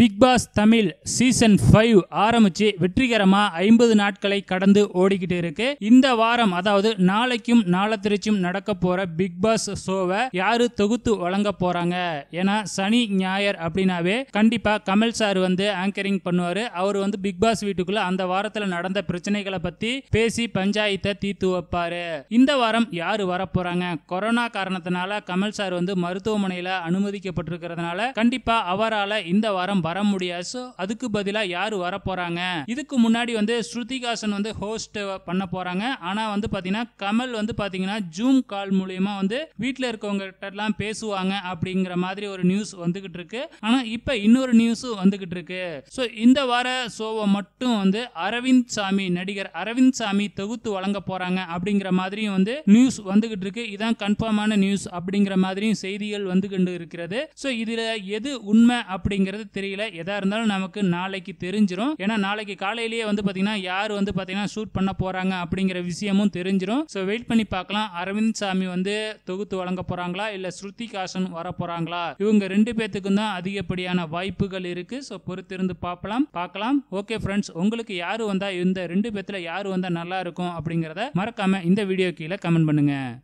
big boss Tamil season five ஆரம்பிச்சு வெற்றிகரமாக ஐம்பது நாட்களை கடந்து ஓடிக்கிட்டு இருக்கு இந்த வாரம் அதாவது நாளைக்கும் நாளத்திருச்சும் நடக்க போற பிக் பாஸ் ஷோவை யாரு தொகுத்து வழங்க போறாங்க ஏன்னா சனி ஞாயர் அப்படின்னாவே கண்டிப்பா கமல் சார் வந்து ஆங்கரிங் பண்ணுவாரு அவர் வந்து பிக் பாஸ் வீட்டுக்குள்ள அந்த வாரத்தில் நடந்த பிரச்சனைகளை பத்தி பேசி பஞ்சாயத்தை தீர்த்து வைப்பாரு இந்த வாரம் யாரு வர போறாங்க கொரோனா காரணத்தினால கமல் சார் வந்து மருத்துவமனையில் அனுமதிக்கப்பட்டிருக்கிறதுனால கண்டிப்பா அவரால் இந்த வாரம் வர முடியாது ஸோ அதுக்கு பதிலாக யார் வர போகிறாங்க இதுக்கு முன்னாடி வந்து ஸ்ருதிகாசன் வந்து ஹோஸ்ட் பண்ண போகிறாங்க ஆனால் வந்து பார்த்தீங்கன்னா கமல் வந்து பார்த்தீங்கன்னா ஜூம் கால் மூலயமா வந்து வீட்டில் இருக்கவங்ககிட்டலாம் பேசுவாங்க அப்படிங்கிற மாதிரி ஒரு நியூஸ் வந்துகிட்டு இருக்கு ஆனால் இப்போ இன்னொரு நியூஸும் வந்துகிட்டு இருக்கு ஸோ இந்த வார ஷோவை மட்டும் வந்து அரவிந்த் சாமி நடிகர் அரவிந்த் சாமி தொகுத்து வழங்க போகிறாங்க அப்படிங்கிற மாதிரியும் வந்து நியூஸ் வந்துகிட்டு இருக்கு இதான் கன்ஃபார்மான நியூஸ் அப்படிங்கிற மாதிரியும் செய்திகள் வந்துகிட்டு இருக்கிறது ஸோ இதில் எது உண்மை அப்படிங்கிறது தெரியல தெரியல எதாக இருந்தாலும் நமக்கு நாளைக்கு தெரிஞ்சிடும் ஏன்னா நாளைக்கு காலையிலேயே வந்து பாத்தீங்கன்னா யார் வந்து பாத்தீங்கன்னா ஷூட் பண்ண போகிறாங்க அப்படிங்கிற விஷயமும் தெரிஞ்சிடும் ஸோ வெயிட் பண்ணி பார்க்கலாம் அரவிந்த் சாமி வந்து தொகுத்து வழங்க போகிறாங்களா இல்லை ஸ்ருதி காசன் வர போறாங்களா இவங்க ரெண்டு பேத்துக்கும் தான் அதிகப்படியான வாய்ப்புகள் இருக்குது ஸோ பொறுத்திருந்து பார்க்கலாம் பார்க்கலாம் ஓகே ஃப்ரெண்ட்ஸ் உங்களுக்கு யார் வந்தால் இந்த ரெண்டு பேர்த்தில் யார் வந்தால் நல்லா இருக்கும் அப்படிங்கிறத மறக்காமல் இந்த வீடியோ கீழே கமெண்ட் பண்ணுங்கள்